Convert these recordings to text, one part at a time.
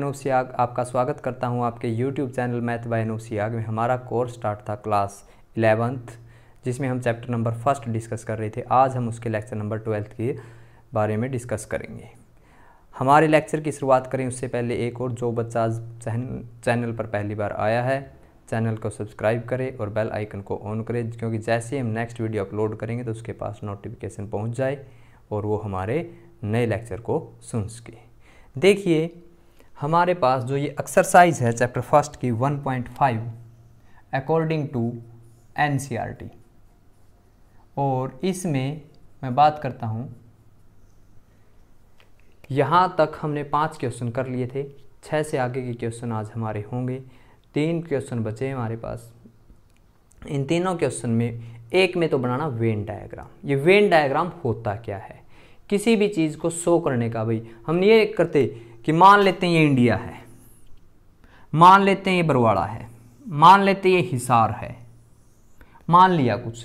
अनूप सियाग आपका स्वागत करता हूं आपके YouTube channel math by Anoop Siyag में हमारा कोर्स स्टार्ट था क्लास इलेवंथ जिसमें हम चैप्टर नंबर फर्स्ट डिस्कस कर रहे थे आज हम उसके लेक्चर नंबर ट्वेल्थ के बारे में डिस्कस करेंगे हमारे लेक्चर की शुरुआत करें उससे पहले एक और जो बच्चा आज चैनल पर पहली बार आया है चैनल को सब्सक्राइब करें और बेल आइकन को ऑन करें क्योंकि जैसे ही हम नेक्स्ट वीडियो अपलोड करेंगे तो उसके पास नोटिफिकेशन पहुंच जाए और वो हमारे नए लेक्चर को सुन सके देखिए हमारे पास जो ये एक्सरसाइज है चैप्टर फर्स्ट की 1.5 अकॉर्डिंग टू एन और इसमें मैं बात करता हूँ यहाँ तक हमने पाँच क्वेश्चन कर लिए थे छः से आगे के क्वेश्चन आज हमारे होंगे तीन क्वेश्चन बचे हैं हमारे पास इन तीनों क्वेश्चन में एक में तो बनाना वेन डायग्राम ये वेन डायग्राम होता क्या है किसी भी चीज़ को शो करने का भाई हम ये करते कि मान लेते हैं ये इंडिया है मान लेते हैं ये बरवाड़ा है मान लेते हैं ये हिसार है मान लिया कुछ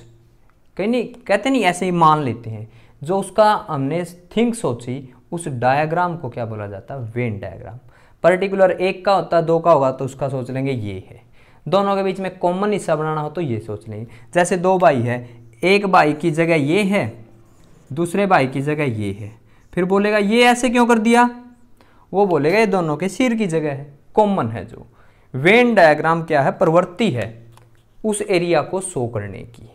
कहीं नहीं कहते नहीं ऐसे ही मान लेते हैं जो उसका हमने थिंक सोची उस डायग्राम को क्या बोला जाता है वेन डायग्राम पर्टिकुलर एक का होता है दो का होगा तो उसका सोच लेंगे ये है दोनों के बीच में कॉमन हिस्सा बनाना हो तो ये सोच लेंगे जैसे दो बाई है एक बाई की जगह ये है दूसरे बाई की जगह ये है फिर बोलेगा ये ऐसे क्यों कर दिया वो बोलेगा ये दोनों के सिर की जगह है कॉमन है जो वेन डायग्राम क्या है प्रवृत्ति है उस एरिया को शो करने की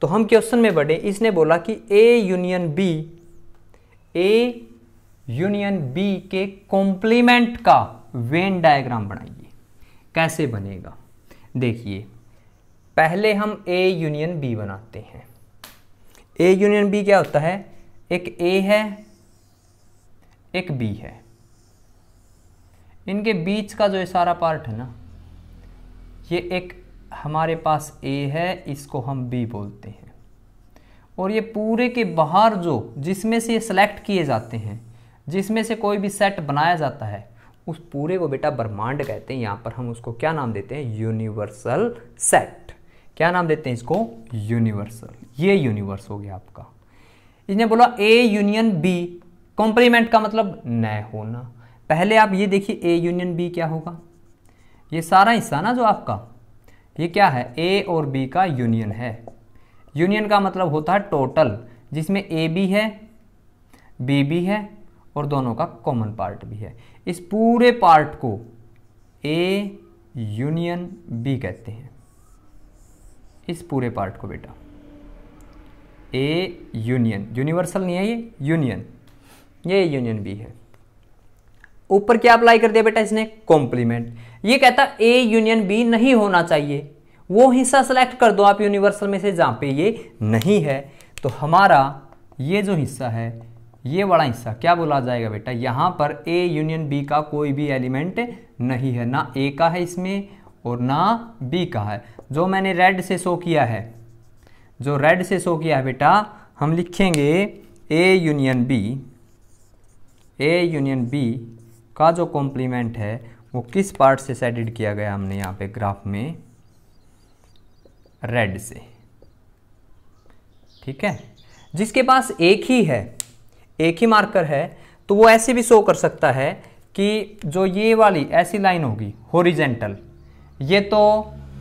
तो हम क्वेश्चन में बढ़े इसने बोला कि A union B A union B के कॉम्प्लीमेंट का वेन डायग्राम बनाइए कैसे बनेगा देखिए पहले हम ए यूनियन बी बनाते हैं ए यूनियन बी क्या होता है एक ए है एक बी है इनके बीच का जो ये सारा पार्ट है ना ये एक हमारे पास ए है इसको हम बी बोलते हैं और ये पूरे के बाहर जो जिसमें से ये सेलेक्ट किए जाते हैं जिसमें से कोई भी सेट बनाया जाता है उस पूरे को बेटा ब्रह्मांड कहते हैं यहाँ पर हम उसको क्या नाम देते हैं यूनिवर्सल सेट क्या नाम देते हैं इसको यूनिवर्सल ये यूनिवर्स हो गया आपका इसने बोला ए यूनियन बी कॉम्प्लीमेंट का मतलब न होना पहले आप ये देखिए ए यूनियन बी क्या होगा ये सारा हिस्सा ना जो आपका ये क्या है ए और बी का यूनियन है यूनियन का मतलब होता है टोटल जिसमें ए बी है बी बी है और दोनों का कॉमन पार्ट भी है इस पूरे पार्ट को ए यूनियन बी कहते हैं इस पूरे पार्ट को बेटा ए यूनियन यूनिवर्सल नहीं है ये यूनियन ये यूनियन बी है ऊपर क्या अप्लाई कर दिया बेटा इसने कॉम्प्लीमेंट ये कहता ए यूनियन बी नहीं होना चाहिए वो हिस्सा सेलेक्ट कर दो आप यूनिवर्सल में से जहां पे ये नहीं है तो हमारा ये जो हिस्सा है ये बड़ा हिस्सा क्या बोला जाएगा बेटा यहां पर ए यूनियन बी का कोई भी एलिमेंट नहीं है ना ए का है इसमें और ना बी का है जो मैंने रेड से शो किया है जो रेड से शो किया है बेटा हम लिखेंगे A union B A union B का जो कॉम्प्लीमेंट है वो किस पार्ट से सेडिड किया गया हमने यहाँ पे ग्राफ में रेड से ठीक है जिसके पास एक ही है एक ही मार्कर है तो वो ऐसे भी शो कर सकता है कि जो ये वाली ऐसी लाइन होगी होरिजेंटल ये तो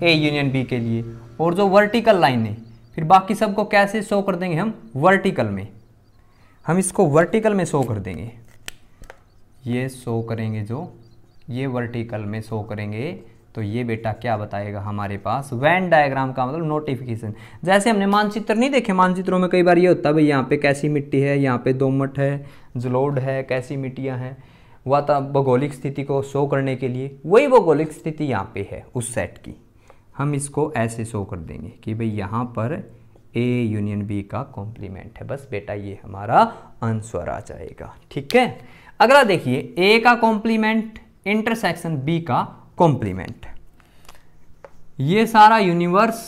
ए यूनियन बी के लिए और जो वर्टिकल लाइन है फिर बाकी सबको कैसे शो कर देंगे हम वर्टिकल में हम इसको वर्टिकल में शो कर देंगे ये शो करेंगे जो ये वर्टिकल में शो करेंगे तो ये बेटा क्या बताएगा हमारे पास वैन डायग्राम का मतलब नोटिफिकेशन जैसे हमने मानचित्र नहीं देखे मानचित्रों में कई बार ये होता है भाई यहाँ पे कैसी मिट्टी है यहाँ पे दोमट है जलोड है कैसी मिट्टियाँ हैं वाता भौगोलिक स्थिति को शो करने के लिए वही भौगोलिक स्थिति यहाँ पे है उस सेट की हम इसको ऐसे शो कर देंगे कि भाई यहाँ पर ए यूनियन बी का कॉम्प्लीमेंट है बस बेटा ये हमारा आंसर आ जाएगा ठीक है अगला देखिए ए का कॉम्प्लीमेंट इंटरसेक्शन बी का कॉम्प्लीमेंट ये सारा यूनिवर्स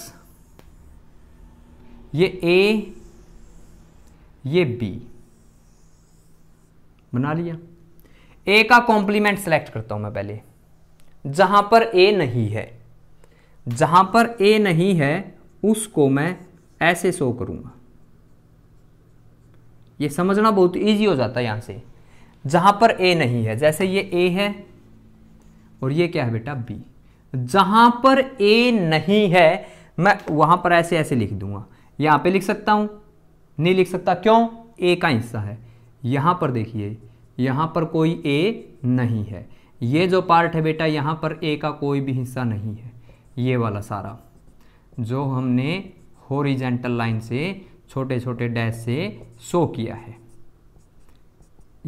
ये ए ये बी बना लिया ए का कॉम्प्लीमेंट सेलेक्ट करता हूं मैं पहले जहां पर ए नहीं है जहां पर ए नहीं है उसको मैं ऐसे शो करूंगा ये समझना बहुत इजी हो जाता है यहां से जहाँ पर ए नहीं है जैसे ये ए है और ये क्या है बेटा बी जहाँ पर ए नहीं है मैं वहाँ पर ऐसे ऐसे लिख दूंगा यहाँ पे लिख सकता हूँ नहीं लिख सकता क्यों ए का हिस्सा है यहाँ पर देखिए यहाँ पर कोई ए नहीं है ये जो पार्ट है बेटा यहाँ पर ए का कोई भी हिस्सा नहीं है ये वाला सारा जो हमने होरिजेंटल लाइन से छोटे छोटे डैश से शो किया है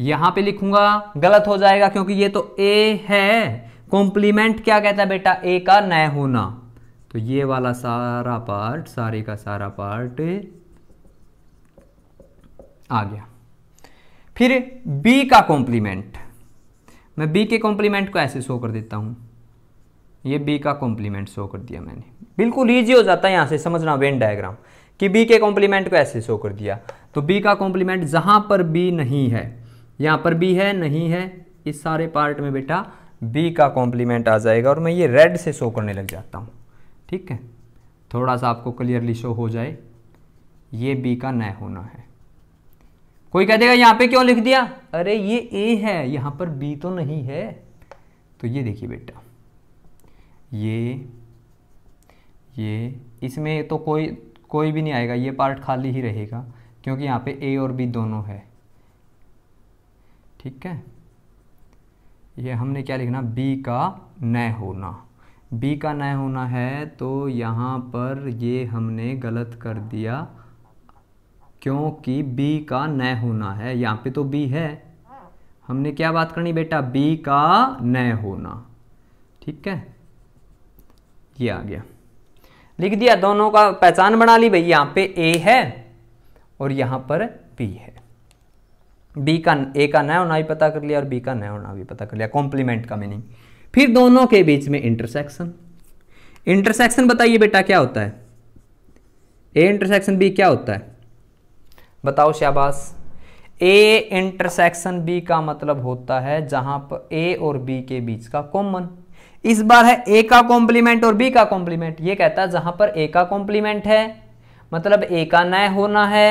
यहां पे लिखूंगा गलत हो जाएगा क्योंकि ये तो ए है कॉम्प्लीमेंट क्या कहता है बेटा ए का न होना तो ये वाला सारा पार्ट सारे का सारा पार्ट आ गया फिर बी का कॉम्प्लीमेंट मैं बी के कॉम्प्लीमेंट को ऐसे शो कर देता हूं ये बी का कॉम्प्लीमेंट शो कर दिया मैंने बिल्कुल ईजी हो जाता है यहां से समझना वेन डायग्राम कि बी के कॉम्प्लीमेंट को ऐसे शो कर दिया तो बी का कॉम्प्लीमेंट जहां पर बी नहीं है यहाँ पर भी है नहीं है इस सारे पार्ट में बेटा बी का कॉम्प्लीमेंट आ जाएगा और मैं ये रेड से शो करने लग जाता हूँ ठीक है थोड़ा सा आपको क्लियरली शो हो जाए ये बी का न होना है कोई कह देगा यहाँ पे क्यों लिख दिया अरे ये ए है यहाँ पर बी तो नहीं है तो ये देखिए बेटा ये ये इसमें तो कोई कोई भी नहीं आएगा ये पार्ट खाली ही रहेगा क्योंकि यहाँ पे ए और बी दोनों है ठीक है ये हमने क्या लिखना बी का न होना बी का न होना है तो यहाँ पर ये हमने गलत कर दिया क्योंकि बी का न होना है यहाँ पे तो बी है हमने क्या बात करनी बेटा बी का न होना ठीक है ये आ गया लिख दिया दोनों का पहचान बना ली भाई यहाँ पे ए है और यहाँ पर बी है बी का ए का नया होना भी पता कर लिया और बी का नया होना भी पता कर लिया कॉम्प्लीमेंट का मीनिंग फिर दोनों के बीच में इंटरसेक्शन इंटरसेक्शन बताइए बेटा क्या होता है ए इंटरसेक्शन बी क्या होता है बताओ शाबाश ए इंटरसेक्शन बी का मतलब होता है जहां पर ए और बी के बीच का कॉमन इस बार है ए का कॉम्प्लीमेंट और बी का कॉम्प्लीमेंट ये कहता है जहां पर ए का कॉम्प्लीमेंट है मतलब ए का नए होना है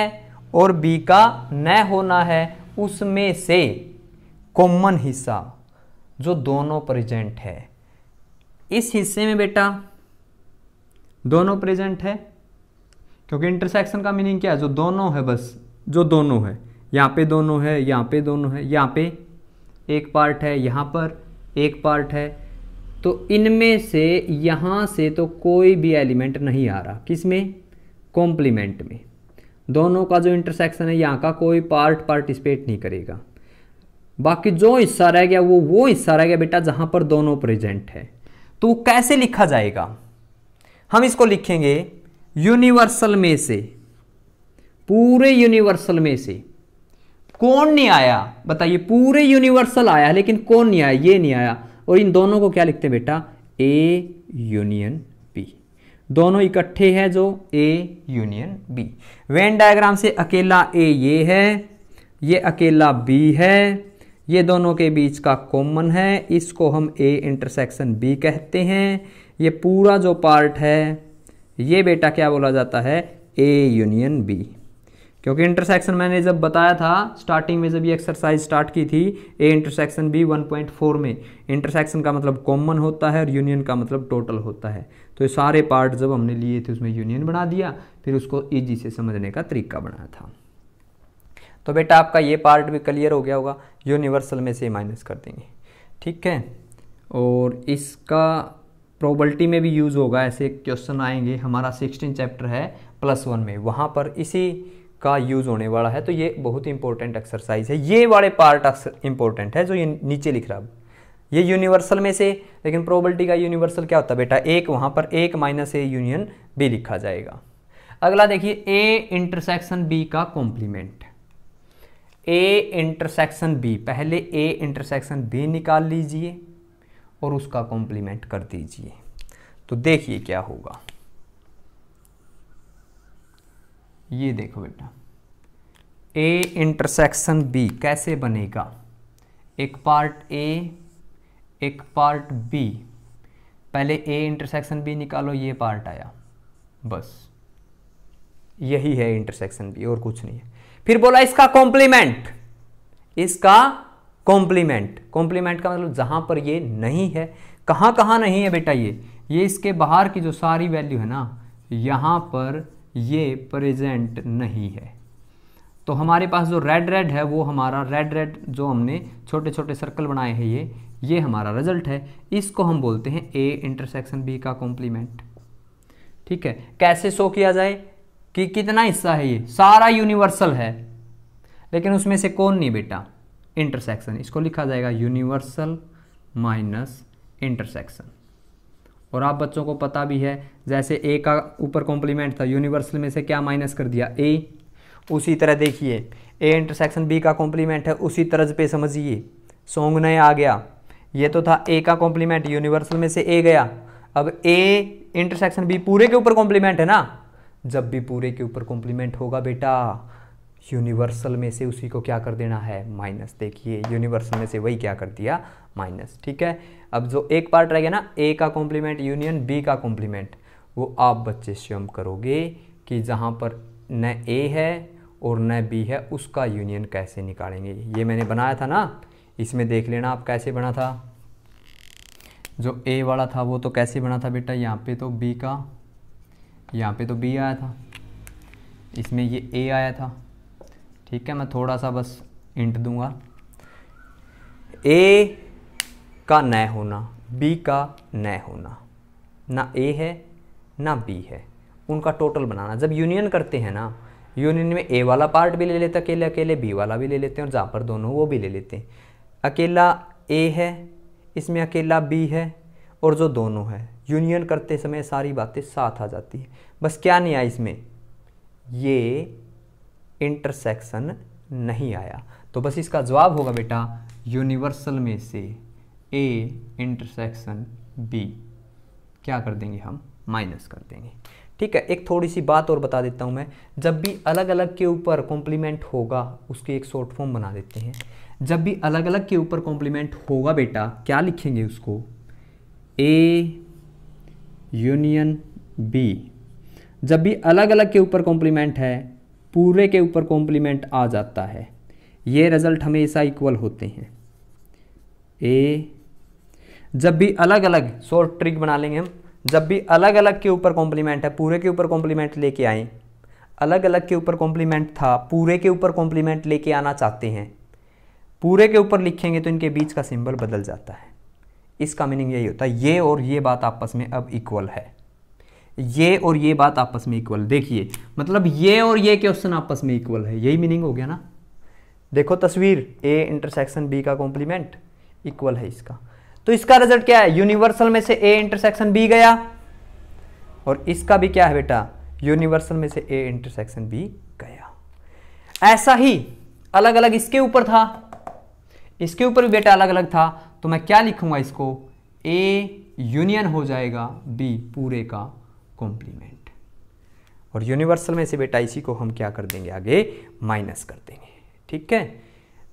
और बी का नय होना है उसमें से कॉमन हिस्सा जो दोनों प्रेजेंट है इस हिस्से में बेटा दोनों प्रेजेंट है क्योंकि इंटरसेक्शन का मीनिंग क्या है जो दोनों है बस जो दोनों है यहाँ पे दोनों है यहाँ पे दोनों है यहाँ पे एक पार्ट है यहाँ पर एक पार्ट है तो इनमें से यहाँ से तो कोई भी एलिमेंट नहीं आ रहा किस में कॉम्प्लीमेंट में दोनों का जो इंटरसेक्शन है यहाँ का कोई पार्ट पार्टिसिपेट नहीं करेगा बाकी जो हिस्सा रह गया वो वो हिस्सा रह गया बेटा जहां पर दोनों प्रेजेंट है तो कैसे लिखा जाएगा हम इसको लिखेंगे यूनिवर्सल में से पूरे यूनिवर्सल में से कौन नहीं आया बताइए पूरे यूनिवर्सल आया लेकिन कौन नहीं आया ये नहीं आया और इन दोनों को क्या लिखते हैं बेटा ए यूनियन दोनों इकट्ठे हैं जो A union B Venn diagram से अकेला ए ये है ये अकेला बी है ये दोनों के बीच का कॉमन है इसको हम ए इंटरसेक्शन बी कहते हैं ये पूरा जो पार्ट है ये बेटा क्या बोला जाता है ए यूनियन बी क्योंकि इंटरसेक्शन मैंने जब बताया था स्टार्टिंग में जब ये एक्सरसाइज स्टार्ट की थी ए इंटरसेक्शन बी 1.4 में इंटरसेक्शन का मतलब कॉमन होता है और यूनियन का मतलब टोटल होता है तो ये सारे पार्ट जब हमने लिए थे उसमें यूनियन बना दिया फिर उसको ईजी से समझने का तरीका बनाया था तो बेटा आपका ये पार्ट भी क्लियर हो गया होगा यूनिवर्सल में से माइनस कर देंगे ठीक है और इसका प्रोबल्टी में भी यूज़ होगा ऐसे क्वेश्चन आएंगे हमारा सिक्सटीन चैप्टर है प्लस वन में वहाँ पर इसी का यूज़ होने वाला है तो ये बहुत इंपॉर्टेंट एक्सरसाइज है ये वाले पार्ट इंपॉर्टेंट है जो ये नीचे लिख रहा है ये यूनिवर्सल में से लेकिन प्रोबेबिलिटी का यूनिवर्सल क्या होता है बेटा एक वहां पर एक माइनस ए यूनियन बी लिखा जाएगा अगला देखिए ए इंटरसेक्शन बी का कॉम्प्लीमेंट ए इंटरसेक्शन बी पहले ए इंटरसेक्शन बी निकाल लीजिए और उसका कॉम्प्लीमेंट कर दीजिए तो देखिए क्या होगा ये देखो बेटा ए इंटरसेक्शन बी कैसे बनेगा एक पार्ट ए एक पार्ट बी पहले ए इंटरसेक्शन बी निकालो ये पार्ट आया बस यही है इंटरसेक्शन बी और कुछ नहीं है फिर बोला इसका कॉम्प्लीमेंट इसका कॉम्प्लीमेंट कॉम्प्लीमेंट का मतलब जहां पर ये नहीं है कहाँ कहाँ नहीं है बेटा ये ये इसके बाहर की जो सारी वैल्यू है ना यहाँ पर ये प्रेजेंट नहीं है तो हमारे पास जो रेड रेड है वो हमारा रेड रेड जो हमने छोटे छोटे सर्कल बनाए हैं ये ये हमारा रिजल्ट है इसको हम बोलते हैं ए इंटरसेक्शन बी का कॉम्प्लीमेंट ठीक है कैसे शो किया जाए कि कितना हिस्सा है ये सारा यूनिवर्सल है लेकिन उसमें से कौन नहीं बेटा इंटरसेक्शन इसको लिखा जाएगा यूनिवर्सल माइनस इंटरसेक्शन और आप बच्चों को पता भी है जैसे ए का ऊपर कॉम्प्लीमेंट था यूनिवर्सल में से क्या माइनस कर दिया ए उसी तरह देखिए ए इंटरसेक्शन बी का कॉम्प्लीमेंट है उसी तर्ज पे समझिए सोंग नए आ गया ये तो था ए का कॉम्प्लीमेंट यूनिवर्सल में से ए गया अब ए इंटरसेक्शन बी पूरे के ऊपर कॉम्प्लीमेंट है ना जब भी पूरे के ऊपर कॉम्प्लीमेंट होगा बेटा यूनिवर्सल में से उसी को क्या कर देना है माइनस देखिए यूनिवर्सल में से वही क्या कर दिया माइनस ठीक है अब जो एक पार्ट रह गया ना ए का कॉम्प्लीमेंट यूनियन बी का कॉम्प्लीमेंट वो आप बच्चे स्वयं करोगे कि जहाँ पर न ए है और न बी है उसका यूनियन कैसे निकालेंगे ये मैंने बनाया था ना इसमें देख लेना आप कैसे बना था जो ए वाला था वो तो कैसे बना था बेटा यहाँ पे तो बी का यहाँ पे तो बी आया था इसमें ये ए आया था ठीक है मैं थोड़ा सा बस इंट दूंगा ए का न होना बी का न होना ना ए है ना बी है उनका टोटल बनाना जब यूनियन करते हैं ना यूनियन में ए वाला पार्ट भी ले लेते अकेले अकेले बी वाला भी ले लेते हैं और जहाँ पर दोनों वो भी ले लेते हैं अकेला ए है इसमें अकेला बी है और जो दोनों है यूनियन करते समय सारी बातें साथ आ जाती है बस क्या नहीं आया इसमें ये इंटरसेक्शन नहीं आया तो बस इसका जवाब होगा बेटा यूनिवर्सल में से ए इंटरसेक्शन बी क्या कर देंगे हम माइनस कर देंगे ठीक है एक थोड़ी सी बात और बता देता हूँ मैं जब भी अलग अलग के ऊपर कॉम्प्लीमेंट होगा उसकी एक शॉर्ट फॉर्म बना देते हैं जब भी अलग अलग के ऊपर कॉम्प्लीमेंट होगा बेटा क्या लिखेंगे उसको ए यूनियन बी जब भी अलग अलग के ऊपर कॉम्प्लीमेंट है पूरे के ऊपर कॉम्प्लीमेंट आ जाता है ये रिजल्ट हमेशा इक्वल होते हैं ए जब भी अलग अलग शॉर्ट ट्रिक बना लेंगे हम जब भी अलग अलग के ऊपर कॉम्प्लीमेंट है पूरे के ऊपर कॉम्प्लीमेंट लेके आए अलग अलग के ऊपर कॉम्प्लीमेंट था पूरे के ऊपर कॉम्प्लीमेंट लेके आना चाहते हैं पूरे के ऊपर लिखेंगे तो इनके बीच का सिंबल बदल जाता है इसका मीनिंग यही होता है ये और ये बात आपस में अब इक्वल है ये और ये बात आपस में इक्वल देखिए मतलब ये और ये क्वेश्चन आपस में इक्वल है यही मीनिंग हो गया ना देखो तस्वीर ए इंटरसेक्शन बी का कॉम्प्लीमेंट इक्वल है इसका तो इसका रिजल्ट क्या है यूनिवर्सल में से ए इंटरसेक्शन बी गया और इसका भी क्या है बेटा यूनिवर्सल में से ए इंटरसेक्शन बी गया ऐसा ही अलग अलग इसके ऊपर था इसके ऊपर भी बेटा अलग अलग था तो मैं क्या लिखूंगा इसको ए यूनियन हो जाएगा बी पूरे का कॉम्प्लीमेंट और यूनिवर्सल में से बेटा इसी को हम क्या कर देंगे आगे माइनस कर देंगे ठीक है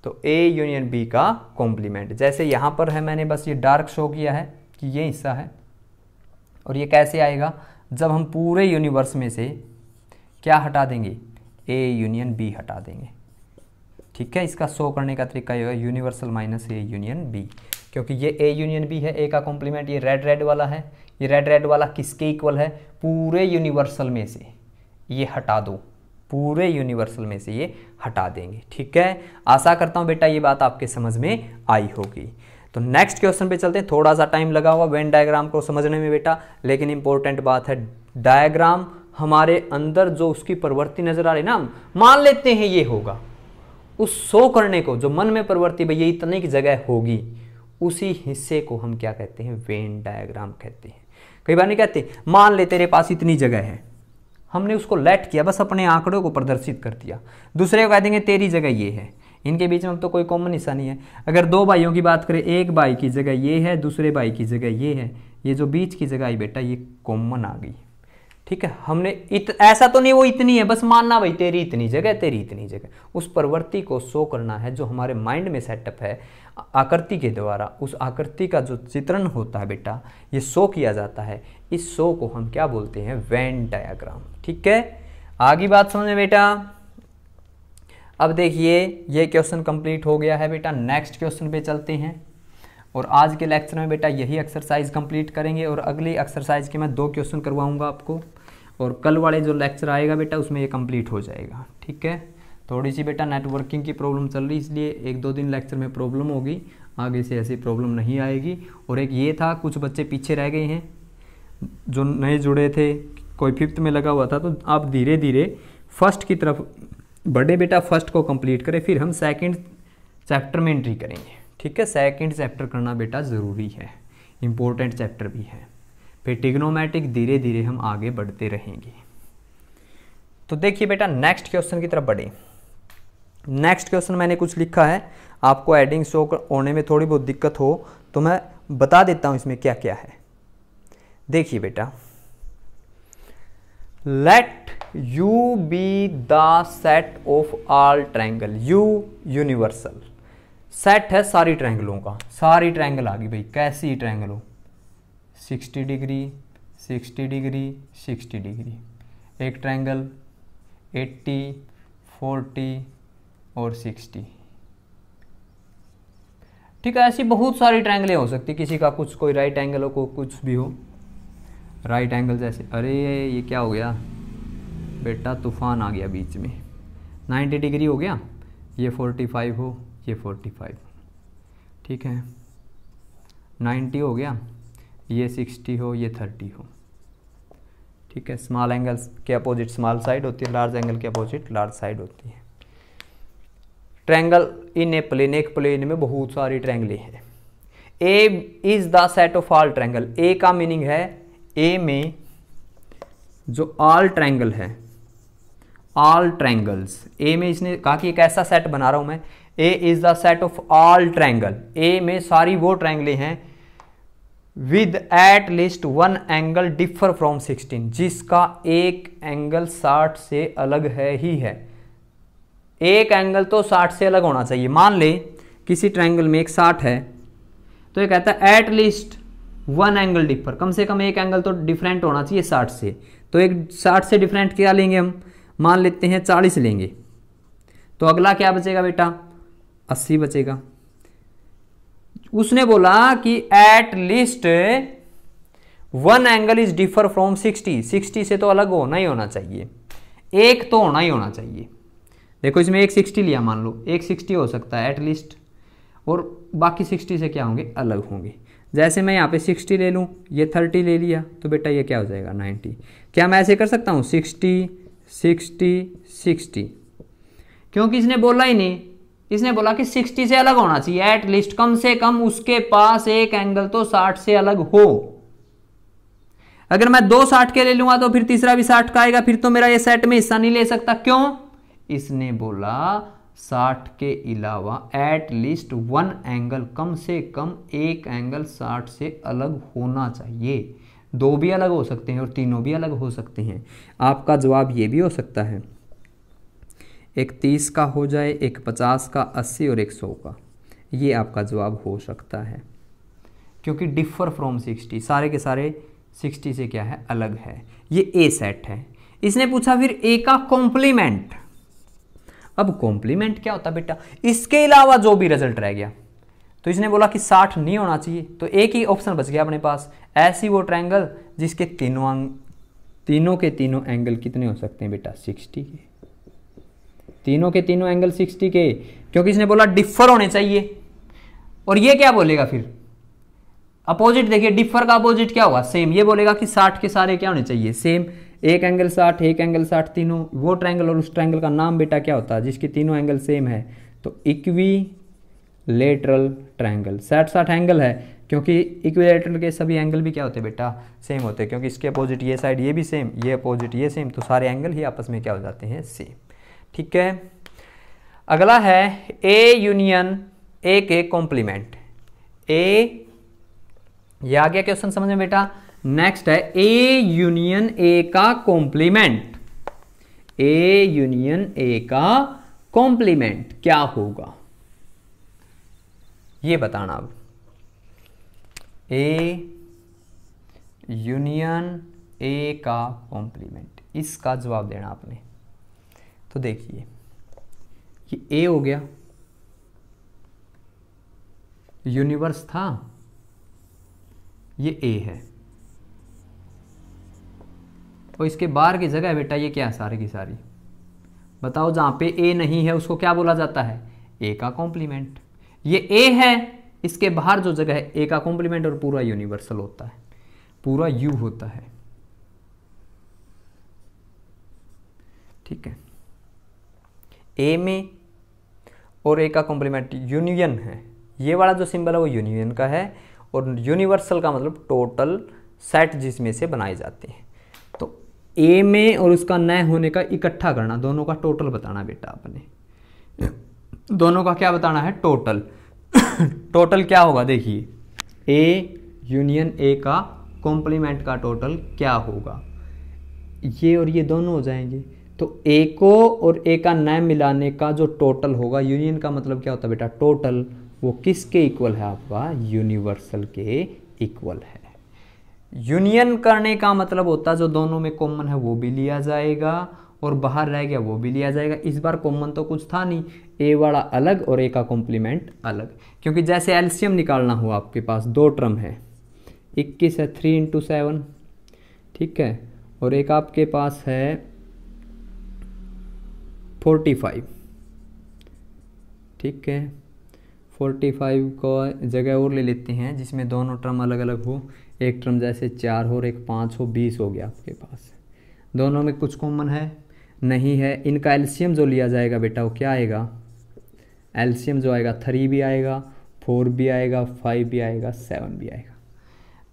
तो ए यूनियन बी का कॉम्प्लीमेंट जैसे यहाँ पर है मैंने बस ये डार्क शो किया है कि ये हिस्सा है और ये कैसे आएगा जब हम पूरे यूनिवर्स में से क्या हटा देंगे ए यूनियन बी हटा देंगे ठीक है इसका शो करने का तरीका ये है universal minus A union B क्योंकि ये ए यूनियन बी है ए का कॉम्प्लीमेंट ये रेड रेड वाला है ये रेड रेड वाला किसके इक्वल है पूरे यूनिवर्सल में से ये हटा दो पूरे यूनिवर्सल में से ये हटा देंगे ठीक है आशा करता हूँ बेटा ये बात आपके समझ में आई होगी तो नेक्स्ट क्वेश्चन पे चलते हैं थोड़ा सा टाइम लगा हुआ वेन डायग्राम को समझने में बेटा लेकिन इंपॉर्टेंट बात है डायग्राम हमारे अंदर जो उसकी प्रवृत्ति नजर आ रही ना मान लेते हैं ये होगा उस सो करने को जो मन में प्रवृत्ति भैया इतने की जगह होगी उसी हिस्से को हम क्या कहते हैं वेन डायग्राम कहते हैं कई बार नहीं कहते मान ले तेरे पास इतनी जगह है हमने उसको लेट किया बस अपने आंकड़ों को प्रदर्शित कर दिया दूसरे को कह देंगे तेरी जगह ये है इनके बीच में तो कोई कॉमन हिस्सा नहीं है अगर दो भाइयों की बात करें एक भाई की जगह ये है दूसरे भाई की जगह ये है ये जो बीच की जगह आई बेटा ये कॉमन आ गई ठीक है हमने इत ऐसा तो नहीं वो इतनी है बस मानना भाई तेरी इतनी जगह तेरी इतनी जगह उस प्रवृत्ति को शो करना है जो हमारे माइंड में सेटअप है आकृति के द्वारा उस आकृति का जो चित्रण होता है बेटा ये शो किया जाता है इस शो को हम क्या बोलते हैं वैन डायाग्राम ठीक है आगे बात समझे बेटा अब देखिए ये क्वेश्चन कंप्लीट हो गया है बेटा नेक्स्ट क्वेश्चन पे चलते हैं और आज के लेक्चर में बेटा यही एक्सरसाइज कंप्लीट करेंगे और अगली एक्सरसाइज के मैं दो क्वेश्चन करवाऊंगा आपको और कल वाले जो लेक्चर आएगा बेटा उसमें ये कंप्लीट हो जाएगा ठीक है थोड़ी सी बेटा नेटवर्किंग की प्रॉब्लम चल रही इसलिए एक दो दिन लेक्चर में प्रॉब्लम होगी आगे से ऐसी प्रॉब्लम नहीं आएगी और एक ये था कुछ बच्चे पीछे रह गए हैं जो नए जुड़े थे कोई फिफ्थ में लगा हुआ था तो आप धीरे धीरे फर्स्ट की तरफ बड़े बेटा फर्स्ट को कंप्लीट करें फिर हम सेकंड चैप्टर में एंट्री करेंगे ठीक है सेकंड चैप्टर करना बेटा ज़रूरी है इम्पोर्टेंट चैप्टर भी है फिर टिग्नोमेटिक धीरे धीरे हम आगे बढ़ते रहेंगे तो देखिए बेटा नेक्स्ट क्वेश्चन की तरफ बढ़े नेक्स्ट क्वेश्चन मैंने कुछ लिखा है आपको एडिंग शो होने में थोड़ी बहुत दिक्कत हो तो मैं बता देता हूं इसमें क्या क्या है देखिए बेटा let U be the set of all triangle U universal set है सारी ट्रैंगलों का सारी ट्रैंगल आ गई भाई कैसी ट्रायंगल हो 60 डिग्री 60 डिग्री 60 डिग्री एक ट्रायंगल 80 40 और 60 ठीक है ऐसी बहुत सारी ट्रायंगलें हो सकती किसी का कुछ कोई राइट एंगल हो को कुछ भी हो राइट एंगल जैसे अरे ये क्या हो गया बेटा तूफान आ गया बीच में 90 डिग्री हो गया ये 45 हो ये 45 ठीक है 90 हो गया ये सिक्सटी हो ये थर्टी हो ठीक है स्मॉल एंगल के अपोजिट स्मॉल साइड होती है लार्ज एंगल के अपोजिट लार्ज साइड होती है ट्रैंगल इन ए प्लेन एक प्लेन में बहुत सारी ट्रैंगलें हैं A is the set of all triangle A का मीनिंग है ए में जो ऑल ट्रैंगल है ऑल ट्रैंगल्स ए में इसने कहा कि एक ऐसा सेट बना रहा हूं मैं A is the set of all triangle A में सारी वो ट्रैंगलें हैं with at least one angle differ from 16 जिसका एक एंगल 60 से अलग है ही है एक एंगल तो 60 से अलग होना चाहिए मान ले किसी ट्रायंगल में एक 60 है तो ये कहता है at least one angle differ कम से कम एक एंगल तो डिफरेंट होना चाहिए 60 से तो एक 60 से डिफरेंट क्या लेंगे हम मान लेते हैं 40 लेंगे तो अगला क्या बचेगा बेटा 80 बचेगा उसने बोला कि at least one angle is differ from 60 60 से तो अलग होना ही होना चाहिए एक तो होना ही होना चाहिए देखो इसमें एक 60 लिया मान लो एक 60 हो सकता है एट लीस्ट और बाकी 60 से क्या होंगे अलग होंगे जैसे मैं यहाँ पे 60 ले लूँ ये 30 ले लिया तो बेटा ये क्या हो जाएगा 90 क्या मैं ऐसे कर सकता हूँ 60 60 60 क्योंकि इसने बोला ही नहीं इसने बोला कि 60 से अलग होना चाहिए एट लिस्ट कम से कम उसके पास एक एंगल तो 60 से अलग हो अगर मैं दो साठ के ले लूंगा तो फिर तीसरा भी साठ का आएगा फिर तो मेरा ये सेट में हिस्सा नहीं ले सकता क्यों इसने बोला साठ के अलावा एट लीस्ट वन एंगल कम से कम एक एंगल साठ से अलग होना चाहिए दो भी अलग हो सकते हैं और तीनों भी अलग हो सकते हैं आपका जवाब ये भी हो सकता है एक तीस का हो जाए एक पचास का अस्सी और एक सौ का ये आपका जवाब हो सकता है क्योंकि डिफ़र फ्रॉम सिक्सटी सारे के सारे सिक्सटी से क्या है अलग है ये ए सेट है इसने पूछा फिर ए का कॉम्प्लीमेंट अब कॉम्प्लीमेंट क्या होता बेटा इसके अलावा जो भी रिजल्ट रह गया तो इसने बोला कि साठ नहीं होना चाहिए तो एक ही ऑप्शन बच गया अपने पास ऐसी वो ट्रायंगल जिसके तीनों तीनों के तीनों एंगल कितने हो सकते हैं बेटा सिक्सटी के तीनों के तीनों एंगल सिक्सटी के क्योंकि इसने बोला डिफर होने चाहिए और ये क्या बोलेगा फिर अपोजिट देखिए डिफर का अपोजिट क्या होगा सेम ये बोलेगा कि साठ के सारे क्या होने चाहिए सेम एक एंगल साठ एक एंगल साठ तीनों वो ट्रायंगल और उस ट्रायंगल का नाम बेटा क्या होता है जिसके तीनों एंगल सेम है तो इक्वी लेटरल ट्रैंगल साठ साठ एंगल है क्योंकि लेटरल के सभी एंगल भी क्या होते हैं बेटा सेम होते हैं क्योंकि इसके अपोजिट ये साइड ये भी सेम ये अपोजिट ये सेम तो सारे एंगल ही आपस में क्या हो जाते हैं सेम ठीक है अगला है ए यूनियन ए के कॉम्प्लीमेंट ए ये आ गया क्वेश्चन समझ में बेटा नेक्स्ट है ए यूनियन ए का कॉम्प्लीमेंट ए यूनियन ए का कॉम्प्लीमेंट क्या होगा ये बताना अब ए यूनियन ए का कॉम्प्लीमेंट इसका जवाब देना आपने तो देखिए ये ए हो गया यूनिवर्स था ये ए है और इसके बाहर की जगह बेटा ये क्या है सारी की सारी बताओ जहां पे ए नहीं है उसको क्या बोला जाता है ए का कॉम्प्लीमेंट ये ए है इसके बाहर जो जगह है ए का कॉम्प्लीमेंट और पूरा यूनिवर्सल होता है पूरा यू होता है ठीक है ए में और ए का कॉम्प्लीमेंट यूनियन है ये वाला जो सिंबल है वो यूनियन का है और यूनिवर्सल का मतलब टोटल सेट जिसमें से बनाए जाते हैं तो ए में और उसका न होने का इकट्ठा करना दोनों का टोटल बताना बेटा आपने दोनों का क्या बताना है टोटल टोटल क्या होगा देखिए ए यूनियन ए का कॉम्प्लीमेंट का टोटल क्या होगा ये और ये दोनों हो जाएंगे तो ए को और ए का न मिलाने का जो टोटल होगा यूनियन का मतलब क्या होता है बेटा टोटल वो किसके इक्वल है आपका यूनिवर्सल के इक्वल है यूनियन करने का मतलब होता है जो दोनों में कॉमन है वो भी लिया जाएगा और बाहर रह गया वो भी लिया जाएगा इस बार कॉमन तो कुछ था नहीं ए वाला अलग और ए का कॉम्प्लीमेंट अलग क्योंकि जैसे एल्शियम निकालना हुआ आपके पास दो ट्रम है इक्कीस है थ्री इंटू सेवन ठीक है और एक आपके पास है फोर्टी फाइव ठीक है फोर्टी फाइव का जगह और ले लेते हैं जिसमें दोनों ट्रम अलग अलग हो एक ट्रम जैसे चार हो और एक पाँच हो बीस हो गया आपके पास दोनों में कुछ कॉमन है नहीं है इनका एल्शियम जो लिया जाएगा बेटा वो क्या आएगा एल्शियम जो आएगा थ्री भी आएगा फोर भी आएगा फाइव भी आएगा सेवन भी आएगा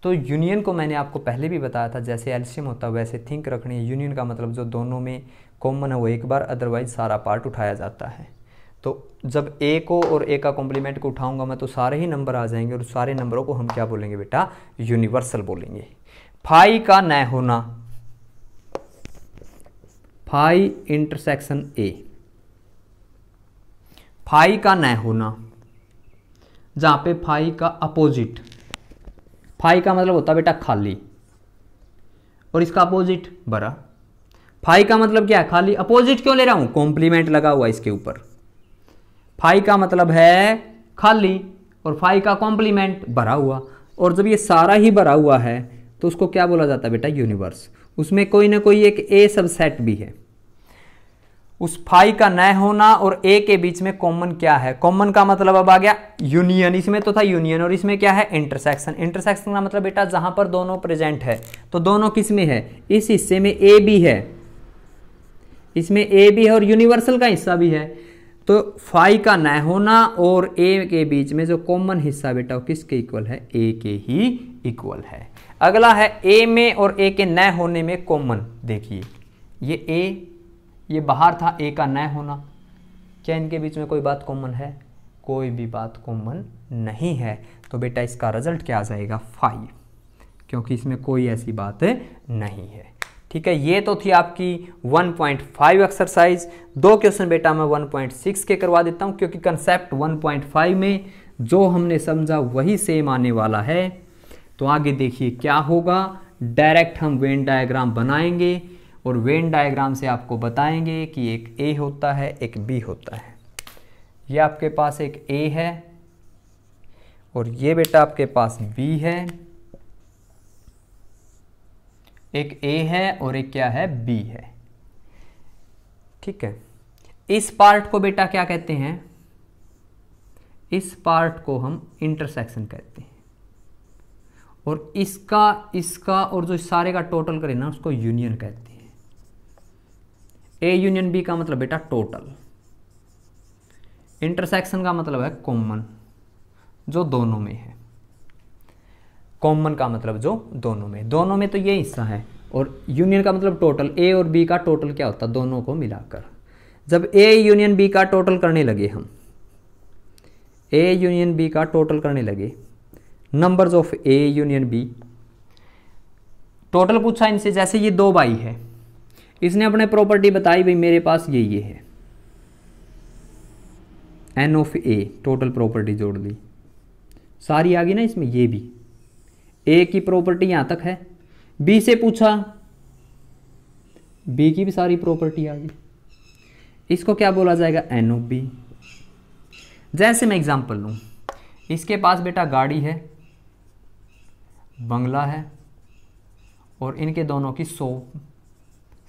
तो यूनियन को मैंने आपको पहले भी बताया था जैसे एल्शियम होता है वैसे थिंक रखनी है यूनियन का मतलब जो दोनों में कॉमन है वो एक बार अदरवाइज सारा पार्ट उठाया जाता है तो जब ए को और ए का कॉम्प्लीमेंट को उठाऊंगा मैं तो सारे ही नंबर आ जाएंगे और सारे नंबरों को हम क्या बोलेंगे बेटा यूनिवर्सल बोलेंगे फाई का न होना फाई इंटरसेक्शन ए फाई का न होना जहां पे फाई का अपोजिट फाई का मतलब होता बेटा खाली और इसका अपोजिट बरा फाई का मतलब क्या है खाली अपोजिट क्यों ले रहा हूं कॉम्प्लीमेंट लगा हुआ इसके ऊपर फाई का मतलब है खाली और फाई का कॉम्प्लीमेंट भरा हुआ और जब ये सारा ही भरा हुआ है तो उसको क्या बोला जाता है बेटा यूनिवर्स उसमें कोई ना कोई एक ए सबसेट भी है उस फाई का न होना और ए के बीच में कॉमन क्या है कॉमन का मतलब अब आ गया यूनियन इसमें तो था यूनियन और इसमें क्या है इंटरसेक्शन इंटरसेक्शन का मतलब बेटा जहां पर दोनों प्रेजेंट है तो दोनों किस में है इस हिस्से में ए भी है इसमें ए भी है और यूनिवर्सल का हिस्सा भी है तो फाई का न होना और ए के बीच में जो कॉमन हिस्सा बेटा वो किसके इक्वल है ए के ही इक्वल है अगला है ए में और ए के न होने में कॉमन देखिए ये ए ये बाहर था ए का न होना क्या इनके बीच में कोई बात कॉमन है कोई भी बात कॉमन नहीं है तो बेटा इसका रिजल्ट क्या आ जाएगा फाइव क्योंकि इसमें कोई ऐसी बात नहीं है ठीक है ये तो थी आपकी 1.5 एक्सरसाइज दो क्वेश्चन बेटा मैं 1.6 के करवा देता हूँ क्योंकि कंसेप्ट 1.5 में जो हमने समझा वही सेम आने वाला है तो आगे देखिए क्या होगा डायरेक्ट हम वेन डायग्राम बनाएंगे और वेन डायग्राम से आपको बताएंगे कि एक ए होता है एक बी होता है ये आपके पास एक ए है और ये बेटा आपके पास बी है एक ए है और एक क्या है बी है ठीक है इस पार्ट को बेटा क्या कहते हैं इस पार्ट को हम इंटरसेक्शन कहते हैं और इसका इसका और जो सारे का टोटल करें ना उसको यूनियन कहते हैं ए यूनियन बी का मतलब बेटा टोटल इंटरसेक्शन का मतलब है कॉमन जो दोनों में है कॉमन का मतलब जो दोनों में दोनों में तो ये हिस्सा है और यूनियन का मतलब टोटल ए और बी का टोटल क्या होता दोनों को मिलाकर जब ए यूनियन बी का टोटल करने लगे हम ए यूनियन बी का टोटल करने लगे numbers of A union B total पूछा इनसे जैसे ये दो बाई है इसने अपने प्रॉपर्टी बताई भाई मेरे पास ये ये है n of A total property जोड़ ली सारी आ गई ना इसमें ये भी ए की प्रॉपर्टी यहाँ तक है बी से पूछा बी की भी सारी प्रॉपर्टी आ गई इसको क्या बोला जाएगा एन ओ बी जैसे मैं एग्जांपल लूँ इसके पास बेटा गाड़ी है बंगला है और इनके दोनों की सो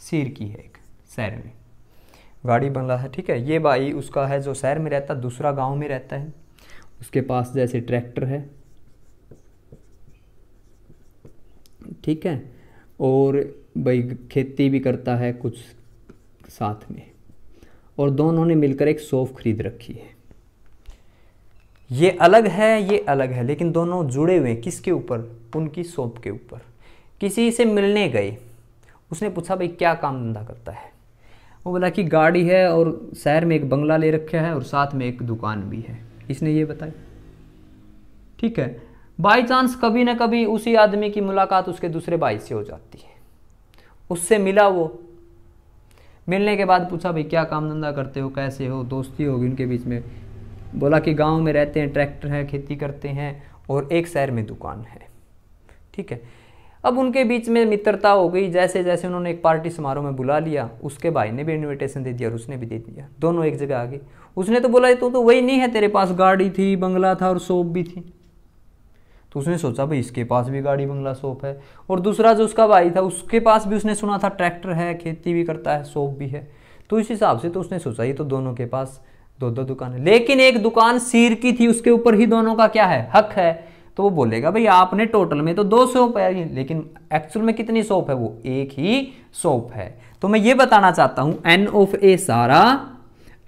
सिर की है एक शहर में गाड़ी बंगला है ठीक है ये भाई उसका है जो शहर में रहता है दूसरा गांव में रहता है उसके पास जैसे ट्रैक्टर है ठीक है और भाई खेती भी करता है कुछ साथ में और दोनों ने मिलकर एक सौफ खरीद रखी है ये अलग है ये अलग है लेकिन दोनों जुड़े हुए हैं किसके ऊपर उनकी सौप के ऊपर किसी से मिलने गए उसने पूछा भाई क्या काम धंधा करता है वो बोला कि गाड़ी है और शहर में एक बंगला ले रखा है और साथ में एक दुकान भी है इसने ये बताया ठीक है बाई चांस कभी ना कभी उसी आदमी की मुलाकात उसके दूसरे भाई से हो जाती है उससे मिला वो मिलने के बाद पूछा भाई क्या काम धंधा करते हो कैसे हो दोस्ती होगी उनके बीच में बोला कि गांव में रहते हैं ट्रैक्टर है खेती करते हैं और एक शहर में दुकान है ठीक है अब उनके बीच में मित्रता हो गई जैसे जैसे उन्होंने एक पार्टी समारोह में बुला लिया उसके भाई ने भी इन्विटेशन दे दिया और उसने भी दे दिया दोनों एक जगह आ गए उसने तो बोला तो, तो वही नहीं है तेरे पास गाड़ी थी बंगला था और शॉप भी थी तो उसने सोचा भाई इसके पास भी गाड़ी बंगला शॉप है और दूसरा जो उसका भाई था उसके पास भी उसने सुना था ट्रैक्टर है खेती भी करता है शॉप भी है तो इस हिसाब से तो उसने सोचा ये तो दोनों के पास दो दो दुकान है लेकिन एक दुकान सिर की थी उसके ऊपर ही दोनों का क्या है हक है तो वो बोलेगा भाई आपने टोटल में तो दो शॉप है लेकिन एक्चुअल में कितनी शॉप है वो एक ही शॉप है तो मैं ये बताना चाहता हूं एन ऑफ ए सारा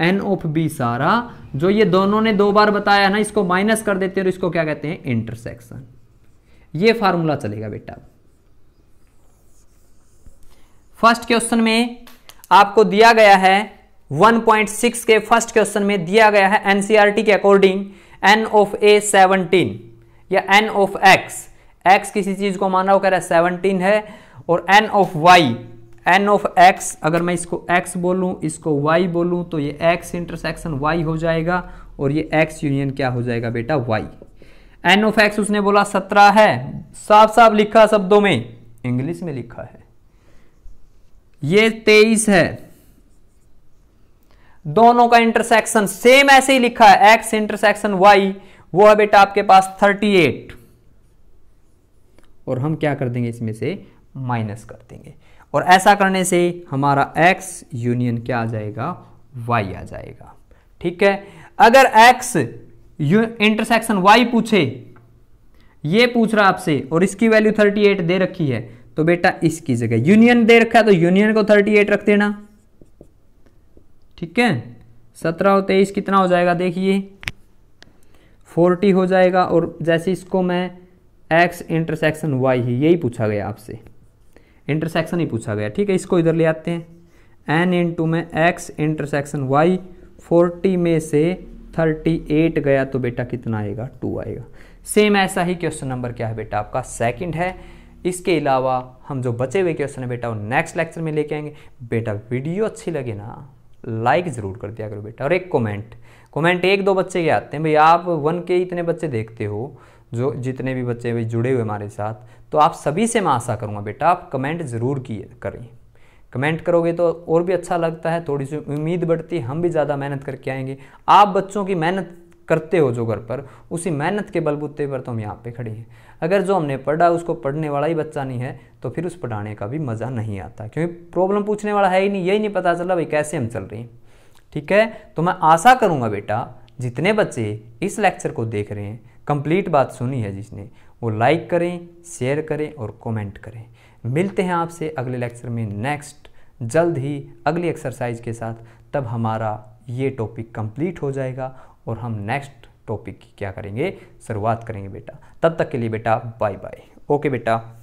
एन ऑफ बी सारा जो ये दोनों ने दो बार बताया ना इसको माइनस कर देते हैं और इसको क्या कहते हैं इंटरसेक्शन ये फार्मूला चलेगा बेटा फर्स्ट क्वेश्चन में आपको दिया गया है 1.6 के फर्स्ट क्वेश्चन में दिया गया है एनसीआरटी e के according n of A seventeen या एन ऑफ एक्स एक्स किसी चीज को माना हो कह रहा है सेवनटीन है और n of Y n of X अगर मैं इसको एक्स बोलूं इसको वाई बोलूं तो ये एक्स इंटरसेक्शन वाई हो जाएगा और ये एक्स यूनियन क्या हो जाएगा बेटा वाई एन ऑफ एक्स उसने बोला सत्रह है साफ साफ लिखा शब्दों में इंग्लिश में लिखा है ये तेईस है दोनों का इंटरसेक्शन सेम ऐसे ही लिखा है एक्स इंटरसेक्शन वाई वो है बेटा आपके पास थर्टी एट और हम क्या कर देंगे इसमें से माइनस कर देंगे और ऐसा करने से हमारा x यूनियन क्या आ जाएगा y आ जाएगा ठीक है अगर x इंटरसेक्शन y पूछे ये पूछ रहा आपसे और इसकी वैल्यू 38 दे रखी है तो बेटा इसकी जगह यूनियन दे रखा है तो यूनियन को 38 रख देना ठीक है सत्रह और तेईस कितना हो जाएगा देखिए फोर्टी हो जाएगा और जैसे इसको मैं एक्स इंटरसेक्शन वाई ही यही पूछा गया आपसे इंटरसेक्शन ही पूछा गया ठीक है इसको इधर ले आते हैं एन इन टू में एक्स इंटरसेक्शन वाई फोर्टी में से थर्टी एट गया तो बेटा कितना आएगा टू आएगा सेम ऐसा ही क्वेश्चन नंबर क्या है बेटा आपका सेकंड है इसके अलावा हम जो बचे हुए क्वेश्चन है बेटा वो नेक्स्ट लेक्चर में लेके आएंगे बेटा वीडियो अच्छी लगे ना लाइक ज़रूर कर दिया करो बेटा और एक कमेंट कमेंट एक दो बच्चे के आते हैं भाई आप वन के इतने बच्चे देखते हो जो जितने भी बच्चे भी जुड़े हुए हमारे साथ तो आप सभी से मैं आशा करूँगा बेटा आप कमेंट ज़रूर किए करें कमेंट करोगे तो और भी अच्छा लगता है थोड़ी सी उम्मीद बढ़ती है हम भी ज़्यादा मेहनत करके आएंगे आप बच्चों की मेहनत करते हो जो घर पर उसी मेहनत के बलबूते पर तो हम यहाँ पे खड़े हैं अगर जो हमने पढ़ा उसको पढ़ने वाला ही बच्चा नहीं है तो फिर उस पढ़ाने का भी मज़ा नहीं आता क्योंकि प्रॉब्लम पूछने वाला है ही नहीं यही नहीं पता चला भाई कैसे हम चल रहे हैं ठीक है तो मैं आशा करूँगा बेटा जितने बच्चे इस लेक्चर को देख रहे हैं कंप्लीट बात सुनी है जिसने वो लाइक करें शेयर करें और कमेंट करें मिलते हैं आपसे अगले लेक्चर में नेक्स्ट जल्द ही अगली एक्सरसाइज के साथ तब हमारा ये टॉपिक कंप्लीट हो जाएगा और हम नेक्स्ट टॉपिक की क्या करेंगे शुरुआत करेंगे बेटा तब तक के लिए बेटा बाय बाय ओके बेटा